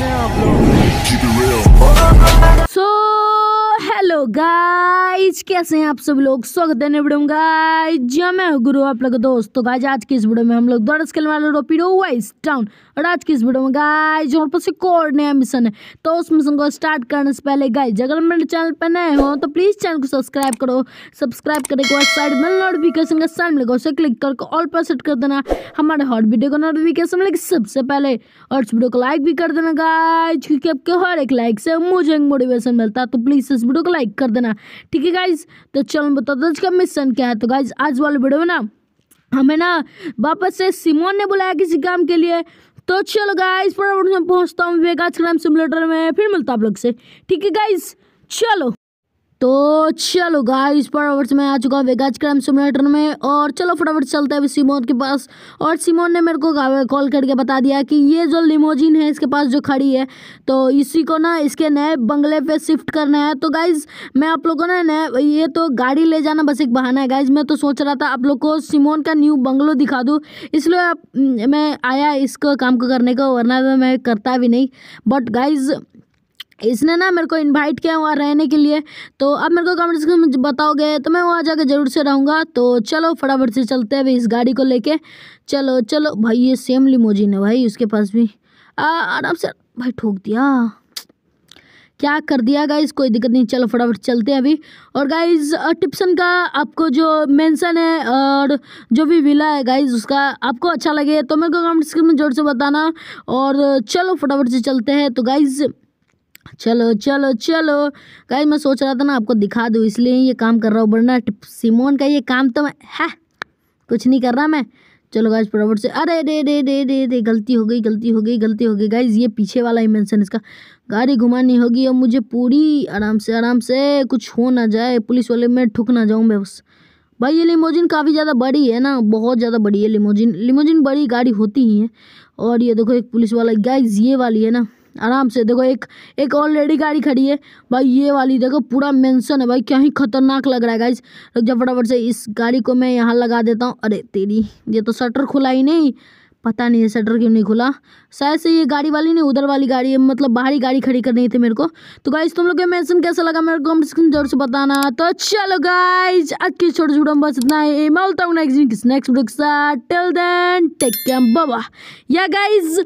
Keep it real. So, hello guys. Guys कैसे हैं आप सब लोग स्वागत है में गाइज मैं गुरु आप लोग दोस्तों तो गाइज आज की इस वीडियो में हम लोग दौड़ खेलने वाले रोपीडो वाइस टाउन और आज की इस वीडियो में गाइज और पास एक और नया मिशन है तो उस मिशन को स्टार्ट करने से पहले गाइज अगर मेरे चैनल पर नए हो तो प्लीज़ चैनल को सब्सक्राइब करो सब्सक्राइब करने के बाद साइड में नोटिफिकेशन का साइन लगा उसे क्लिक करके ऑल पर सेट कर देना हमारे हर वीडियो का नोटिफिकेशन मिलेगा सबसे पहले और इस वीडियो को लाइक भी कर देना गाइज क्योंकि आपके हर एक लाइक से मुझे मोटिवेशन मिलता है तो प्लीज़ इस वीडियो को लाइक कर देना ठीक है ओके गाइज तो चलो बता हूँ इसका मिशन क्या है तो गाइज आज वाले वीडियो में ना हमें ना वापस से सिमोन ने बुलाया किसी काम के लिए तो चलो गाइज पहुंचता में पहुँचता हूँ वेगाज क्राइम सिमुलेटर में फिर मिलता आप लोग से ठीक है गाइज चलो तो चलो गाइस फटाफट मैं आ चुका हूँ वेगाज क्राइम सिमुलेटर में और चलो फटाफट चलते हैं सिमोन के पास और सिमोन ने मेरे को कॉल करके बता दिया कि ये जो लिमोजिन है इसके पास जो खड़ी है तो इसी को ना इसके नए बंगले पे शिफ्ट करना है तो गाइज मैं आप लोगों ने नए ये तो गाड़ी ले जाना बस एक बहाना है गाइज मैं तो सोच रहा था आप लोग को सिमोन का न्यू बंगलो दिखा दूँ इसलिए मैं आया इसको काम को करने को वरना तो मैं करता भी नहीं बट गाइज़ इसने ना मेरे को इनवाइट किया वहाँ रहने के लिए तो आप मेरे को कमेंट्स में बताओगे तो मैं वहाँ जाकर ज़रूर से रहूँगा तो चलो फटाफट से चलते हैं भाई इस गाड़ी को लेके चलो चलो भाई ये सेम लिमोजिन है भाई उसके पास भी आराम से भाई ठोक दिया क्या कर दिया गाइज कोई दिक्कत नहीं चलो फटाफट चलते हैं अभी और गाइज टिप्सन का आपको जो मेंशन है और जो भी विला है गाइज उसका आपको अच्छा लगे तो मेरे को कमेंट स्क्रीन में जोर से बताना और चलो फटाफट से चलते हैं तो गाइज़ चलो चलो चलो कहीं मैं सोच रहा था ना आपको दिखा दूँ इसलिए ये काम कर रहा हूँ वरना सिमोन का ये काम तो मैं है हाँ, कुछ नहीं कर रहा मैं चलो गाइज फटाफट से अरे रे रे रे रे रे गलती हो गई गलती हो गई गलती हो गई गाइज ये पीछे वाला इमेंशन इसका गाड़ी घुमानी होगी और मुझे पूरी आराम से आराम से कुछ हो ना जाए पुलिस वाले में ठुक ना जाऊँ मैं बस भाई ये लिमोजिन काफ़ी ज़्यादा बड़ी है ना बहुत ज़्यादा बड़ी है लिमोजिन लिमोजिन बड़ी गाड़ी होती ही है और ये देखो एक पुलिस वाला गाइज ये वाली है ना आराम से देखो एक एक ऑलरेडी गाड़ी खड़ी है भाई ये वाली देखो पूरा मेंशन है भाई क्या ही खतरनाक लग रहा है गाइज रुक जा फटाफट से इस गाड़ी को मैं यहाँ लगा देता हूँ अरे तेरी ये तो शटर खुला ही नहीं पता नहीं है शटर क्यों नहीं खुला शायद से ये गाड़ी वाली नहीं उधर वाली गाड़ी है मतलब बाहरी गाड़ी खड़ी करनी थी मेरे को तो गाइज तुम लोग मेंशन कैसा लगा मेरे को जरूर से बताना तो चलो अच्छा गाइज आज छोटे छोटे बस इतना ही मिलता हूँ या गाइज